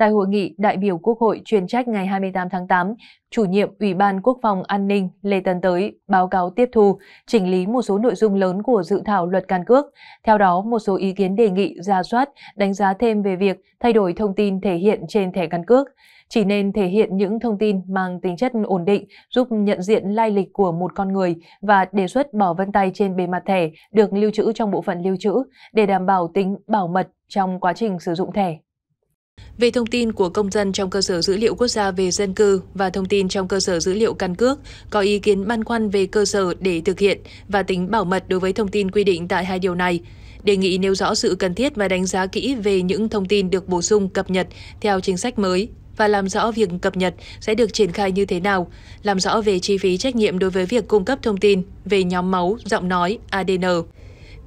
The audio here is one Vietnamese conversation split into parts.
Tại hội nghị đại biểu Quốc hội chuyên trách ngày 28 tháng 8, chủ nhiệm Ủy ban Quốc phòng An ninh Lê Tấn Tới báo cáo tiếp thu, chỉnh lý một số nội dung lớn của dự thảo luật căn cước. Theo đó, một số ý kiến đề nghị ra soát, đánh giá thêm về việc thay đổi thông tin thể hiện trên thẻ căn cước. Chỉ nên thể hiện những thông tin mang tính chất ổn định, giúp nhận diện lai lịch của một con người và đề xuất bỏ vân tay trên bề mặt thẻ được lưu trữ trong bộ phận lưu trữ để đảm bảo tính bảo mật trong quá trình sử dụng thẻ về thông tin của công dân trong cơ sở dữ liệu quốc gia về dân cư và thông tin trong cơ sở dữ liệu căn cước có ý kiến băn khoăn về cơ sở để thực hiện và tính bảo mật đối với thông tin quy định tại hai điều này đề nghị nêu rõ sự cần thiết và đánh giá kỹ về những thông tin được bổ sung cập nhật theo chính sách mới và làm rõ việc cập nhật sẽ được triển khai như thế nào, làm rõ về chi phí trách nhiệm đối với việc cung cấp thông tin về nhóm máu, giọng nói, ADN.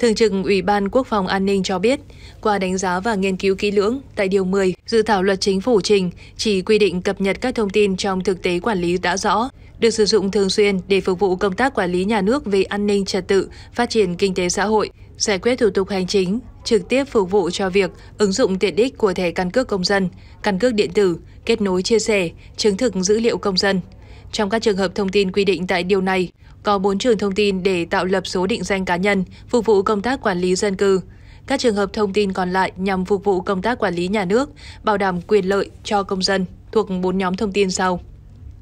Thường trực Ủy ban Quốc phòng An ninh cho biết, qua đánh giá và nghiên cứu kỹ lưỡng, tại Điều 10, dự thảo luật chính phủ trình chỉ quy định cập nhật các thông tin trong thực tế quản lý đã rõ, được sử dụng thường xuyên để phục vụ công tác quản lý nhà nước về an ninh trật tự, phát triển kinh tế xã hội, giải quyết thủ tục hành chính, trực tiếp phục vụ cho việc ứng dụng tiện ích của thẻ căn cước công dân, căn cước điện tử, kết nối chia sẻ, chứng thực dữ liệu công dân – trong các trường hợp thông tin quy định tại điều này, có 4 trường thông tin để tạo lập số định danh cá nhân, phục vụ công tác quản lý dân cư. Các trường hợp thông tin còn lại nhằm phục vụ công tác quản lý nhà nước, bảo đảm quyền lợi cho công dân thuộc 4 nhóm thông tin sau.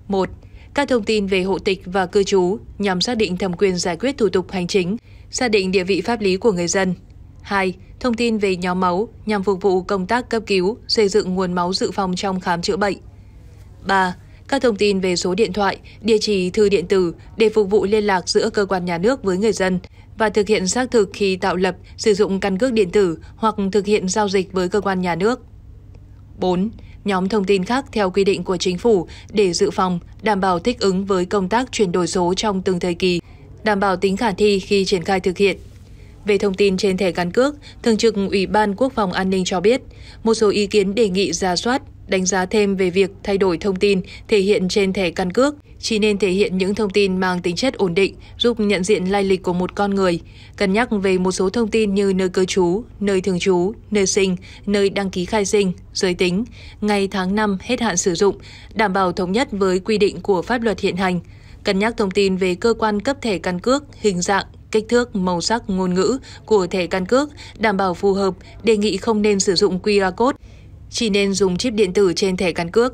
1. Các thông tin về hộ tịch và cư trú nhằm xác định thẩm quyền giải quyết thủ tục hành chính, xác định địa vị pháp lý của người dân. 2. Thông tin về nhóm máu nhằm phục vụ công tác cấp cứu, xây dựng nguồn máu dự phòng trong khám chữa bệnh. 3 các thông tin về số điện thoại, địa chỉ thư điện tử để phục vụ liên lạc giữa cơ quan nhà nước với người dân và thực hiện xác thực khi tạo lập, sử dụng căn cước điện tử hoặc thực hiện giao dịch với cơ quan nhà nước. 4. Nhóm thông tin khác theo quy định của chính phủ để dự phòng, đảm bảo thích ứng với công tác chuyển đổi số trong từng thời kỳ, đảm bảo tính khả thi khi triển khai thực hiện. Về thông tin trên thẻ căn cước, Thường trực Ủy ban Quốc phòng An ninh cho biết, một số ý kiến đề nghị ra soát, đánh giá thêm về việc thay đổi thông tin thể hiện trên thẻ căn cước chỉ nên thể hiện những thông tin mang tính chất ổn định, giúp nhận diện lai lịch của một con người. Cân nhắc về một số thông tin như nơi cư trú, nơi thường trú, nơi sinh, nơi đăng ký khai sinh, giới tính, ngày tháng năm hết hạn sử dụng, đảm bảo thống nhất với quy định của pháp luật hiện hành. Cân nhắc thông tin về cơ quan cấp thẻ căn cước, hình dạng, kích thước, màu sắc, ngôn ngữ của thẻ căn cước đảm bảo phù hợp, đề nghị không nên sử dụng QR code chỉ nên dùng chip điện tử trên thẻ căn cước.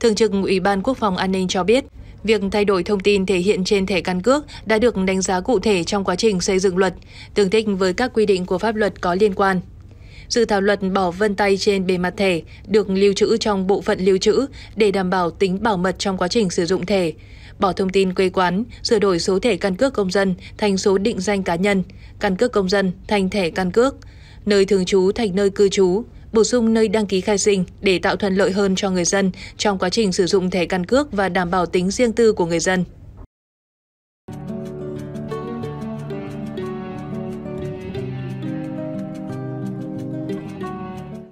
Thường trực Ủy ban Quốc phòng An ninh cho biết, Việc thay đổi thông tin thể hiện trên thẻ căn cước đã được đánh giá cụ thể trong quá trình xây dựng luật, tương thích với các quy định của pháp luật có liên quan. Dự thảo luật bỏ vân tay trên bề mặt thẻ được lưu trữ trong bộ phận lưu trữ để đảm bảo tính bảo mật trong quá trình sử dụng thẻ, bỏ thông tin quê quán, sửa đổi số thẻ căn cước công dân thành số định danh cá nhân, căn cước công dân thành thẻ căn cước, nơi thường trú thành nơi cư trú, bổ sung nơi đăng ký khai sinh để tạo thuận lợi hơn cho người dân trong quá trình sử dụng thẻ căn cước và đảm bảo tính riêng tư của người dân